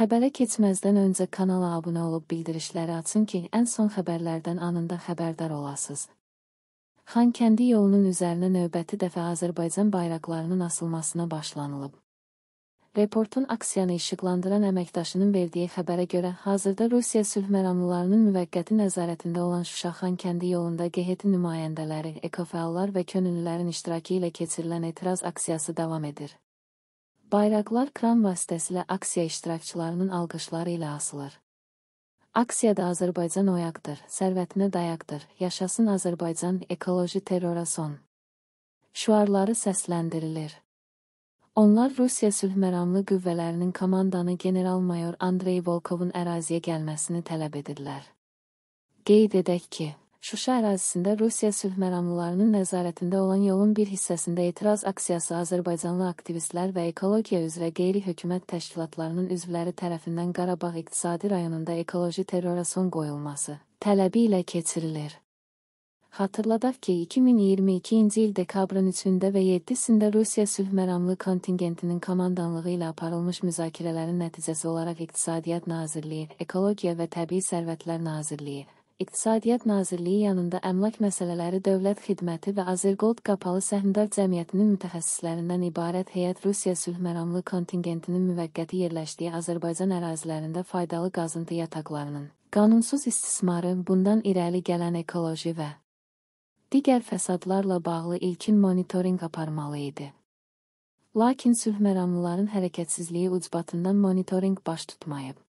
Xəbərə keçməzdən öncə kanala abunə olub bildirişləri açın ki, ən son xəbərlərdən anında xəbərdar olasınız. Xankəndi yolunun üzərinə növbəti dəfə Azərbaycan bayraqlarının asılmasına başlanılıb. Reportun aksiyanı işıqlandıran əməkdaşının verdiyi xəbərə görə, hazırda Rusiya sülh məramlılarının müvəqqəti nəzarətində olan Şuşa Xankəndi yolunda QHT nümayəndələri, ekofəallar və könüllülərin iştirakı ilə keçirilən etiraz aksiyası davam edir. Bayraqlar kran vasitəsilə aksiya iştirakçılarının alqışları ilə asılır. Aksiyada Azərbaycan oyaqdır, sərvətinə dayaqdır, yaşasın Azərbaycan ekoloji terrora son. Şuarları səsləndirilir. Onlar Rusiya sülhməramlı qüvvələrinin komandanı general-mayor Andrey Volkovun əraziyə gəlməsini tələb edirlər. Qeyd edək ki, Şuşa ərazisində Rusiya sülhməramlılarının nəzarətində olan yolun bir hissəsində etiraz aksiyası Azərbaycanlı aktivistlər və ekologiya üzrə qeyri-hökumət təşkilatlarının üzvləri tərəfindən Qarabağ iqtisadi rayonunda ekoloji terrora son qoyulması tələbi ilə keçirilir. Xatırladaq ki, 2022-ci il dekabrın 3-də və 7-sində Rusiya sülhməramlı kontingentinin komandanlığı ilə aparılmış müzakirələrin nəticəsi olaraq İqtisadiyyat Nazirliyi, Ekologiya və Təbii Sərvətlər Nazirliyi İqtisadiyyat Nazirliyi yanında Əmlak Məsələləri Dövlət Xidməti və Azergold Qapalı Səhmdar Cəmiyyətinin mütəxəssislərindən ibarət heyət Rusiya sülhməramlı kontingentinin müvəqqəti yerləşdiyi Azərbaycan ərazilərində faydalı qazıntı yataqlarının qanunsuz istismarı, bundan irəli gələn ekoloji və digər fəsadlarla bağlı ilkin monitorinq aparmalı idi. Lakin sülhməramlıların hərəkətsizliyi ucbatından monitorinq baş tutmayıb.